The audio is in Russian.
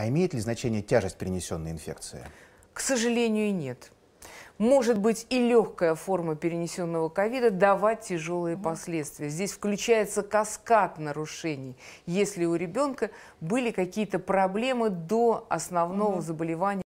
А имеет ли значение тяжесть перенесенной инфекции? К сожалению, нет. Может быть и легкая форма перенесенного ковида давать тяжелые последствия. Здесь включается каскад нарушений, если у ребенка были какие-то проблемы до основного заболевания.